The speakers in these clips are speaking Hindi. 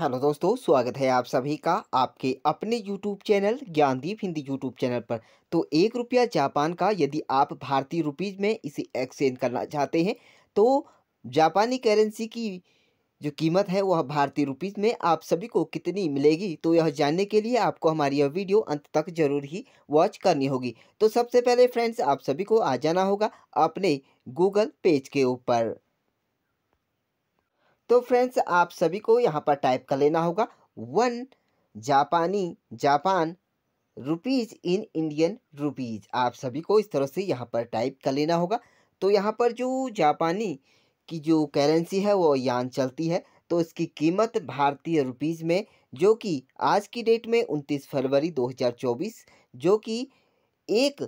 हेलो दोस्तों स्वागत है आप सभी का आपके अपने YouTube channel Gyandeep Hindi YouTube channel पर तो एक रुपया जापान का यदि आप भारतीय रुपीज़ में इसे एक्सचेंज करना चाहते हैं तो जापानी करेंसी की जो कीमत है वह भारतीय रुपीज़ में आप सभी को कितनी मिलेगी तो यह जानने के लिए आपको हमारी यह वीडियो अंत तक जरूर ही वॉच करनी होगी तो सबसे पहले फ्रेंड्स आप सभी को आ जाना होगा अपने गूगल पेज के ऊपर तो फ्रेंड्स आप सभी को यहाँ पर टाइप कर लेना होगा वन जापानी जापान रुपीज़ इन इंडियन रुपीज़ आप सभी को इस तरह से यहाँ पर टाइप कर लेना होगा तो यहाँ पर जो जापानी की जो करेंसी है वो यान चलती है तो इसकी कीमत भारतीय रुपीज़ में जो कि आज की डेट में उनतीस फरवरी 2024 जो कि एक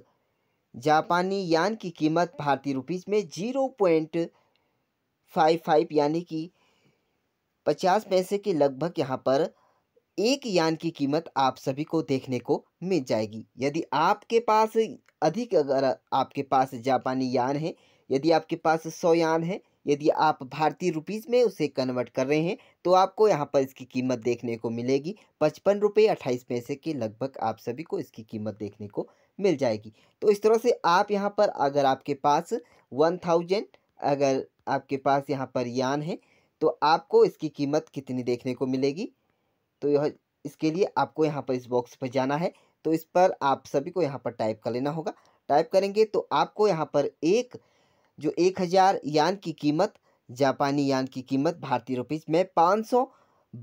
जापानी यान की कीमत भारतीय रुपीज़ में जीरो पॉइंट फाइव फाइव यानी कि पचास पैसे के लगभग यहाँ पर एक यान की कीमत आप सभी को देखने को मिल जाएगी यदि आपके पास अधिक अगर आपके पास जापानी यान है यदि आपके पास सौ यान है यदि आप भारतीय रुपीज़ में उसे कन्वर्ट कर रहे हैं तो आपको यहाँ पर इसकी कीमत देखने को मिलेगी पचपन रुपये अट्ठाईस पैसे के लगभग आप सभी को इसकी कीमत देखने को मिल जाएगी तो इस तरह से आप यहाँ पर अगर आपके पास वन थाउजेंड अगर आपके पास यहाँ पर यान है तो आपको इसकी कीमत कितनी देखने को मिलेगी तो यह इसके लिए आपको यहाँ पर इस बॉक्स पर जाना है तो इस पर आप सभी को यहाँ पर टाइप कर लेना होगा टाइप करेंगे तो आपको यहाँ पर एक जो एक हज़ार यान की कीमत जापानी यान की कीमत भारतीय रुपीज़ में पाँच सौ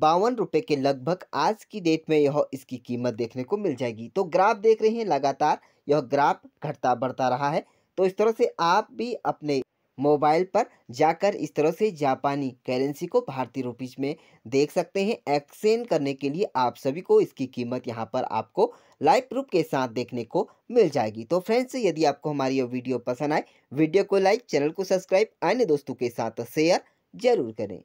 बावन रुपये के लगभग आज की डेट में यह इसकी कीमत देखने को मिल जाएगी तो ग्राफ देख रहे हैं लगातार यह ग्राफ घटता बढ़ता रहा है तो इस तरह से आप भी अपने मोबाइल पर जाकर इस तरह से जापानी करेंसी को भारतीय रुपीज में देख सकते हैं एक्सचेंज करने के लिए आप सभी को इसकी कीमत यहाँ पर आपको लाइव प्रूफ के साथ देखने को मिल जाएगी तो फ्रेंड्स यदि आपको हमारी यह वीडियो पसंद आए वीडियो को लाइक चैनल को सब्सक्राइब अन्य दोस्तों के साथ शेयर जरूर करें